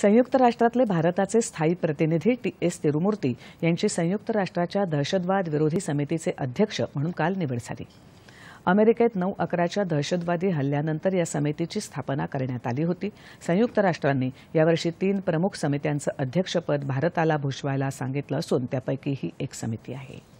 संयुक्त राष्ट्रातले भारताचे स्थायी प्रतिनिधी टी एस तिरुमूर्ती यांची संयुक्त राष्ट्राच्या दहशतवाद विरोधी समितीचे अध्यक्ष म्हणून काल निवड झाली अमेरिकेत नऊ अकराच्या दहशतवादी हल्ल्यानंतर या समितीची स्थापना करण्यात आली होती संयुक्त राष्ट्रांनी यावर्षी तीन प्रमुख समित्यांचं अध्यक्षपद भारताला भूषवायला सांगितलं असून त्यापैकी ही एक समिती आहे